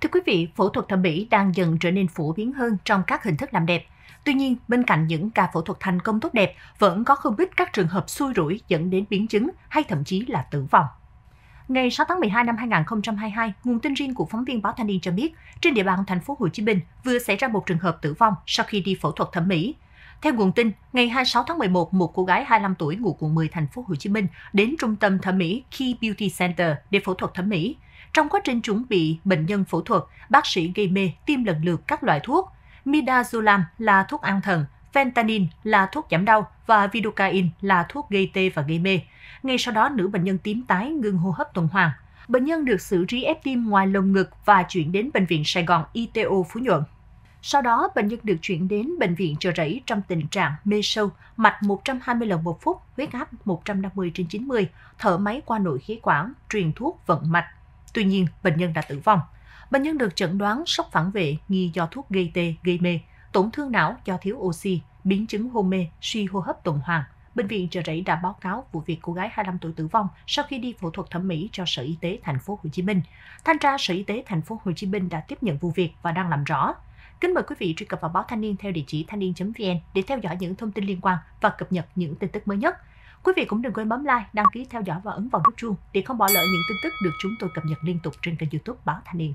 Thưa quý vị, phẫu thuật thẩm mỹ đang dần trở nên phổ biến hơn trong các hình thức làm đẹp. Tuy nhiên, bên cạnh những ca phẫu thuật thành công tốt đẹp, vẫn có không ít các trường hợp xui rủi dẫn đến biến chứng hay thậm chí là tử vong. Ngày 6 tháng 12 năm 2022, nguồn tin riêng của phóng viên báo Thanh niên cho biết, trên địa bàn thành phố Hồ Chí Minh vừa xảy ra một trường hợp tử vong sau khi đi phẫu thuật thẩm mỹ. Theo nguồn tin, ngày 26 tháng 11, một cô gái 25 tuổi ngụ quận 10 thành phố Hồ Chí Minh đến trung tâm thẩm mỹ Key Beauty Center để phẫu thuật thẩm mỹ. Trong quá trình chuẩn bị bệnh nhân phẫu thuật, bác sĩ gây mê tiêm lần lượt các loại thuốc. Midazolam là thuốc an thần, fentanyl là thuốc giảm đau và lidocaine là thuốc gây tê và gây mê. Ngay sau đó, nữ bệnh nhân tím tái ngưng hô hấp tuần hoàn. Bệnh nhân được xử trí ép tim ngoài lồng ngực và chuyển đến Bệnh viện Sài Gòn ITO Phú Nhuận. Sau đó, bệnh nhân được chuyển đến bệnh viện Chợ Rẫy trong tình trạng mê sâu, mạch 120 lần một phút, huyết áp 150 trên 90, thở máy qua nội khí quản, truyền thuốc vận mạch, Tuy nhiên, bệnh nhân đã tử vong. Bệnh nhân được chẩn đoán sốc phản vệ nghi do thuốc gây tê, gây mê, tổn thương não do thiếu oxy, biến chứng hôn mê, suy hô hấp tuần hoàn. Bệnh viện Chợ Rẫy đã báo cáo vụ việc cô gái 25 tuổi tử vong sau khi đi phẫu thuật thẩm mỹ cho Sở Y tế thành phố Hồ Chí Minh. Thanh tra Sở Y tế thành phố Hồ Chí Minh đã tiếp nhận vụ việc và đang làm rõ. Kính mời quý vị truy cập vào báo Thanh niên theo địa chỉ thanh niên.vn để theo dõi những thông tin liên quan và cập nhật những tin tức mới nhất. Quý vị cũng đừng quên bấm like, đăng ký theo dõi và ấn vào nút chuông để không bỏ lỡ những tin tức được chúng tôi cập nhật liên tục trên kênh youtube Báo Thanh Niên.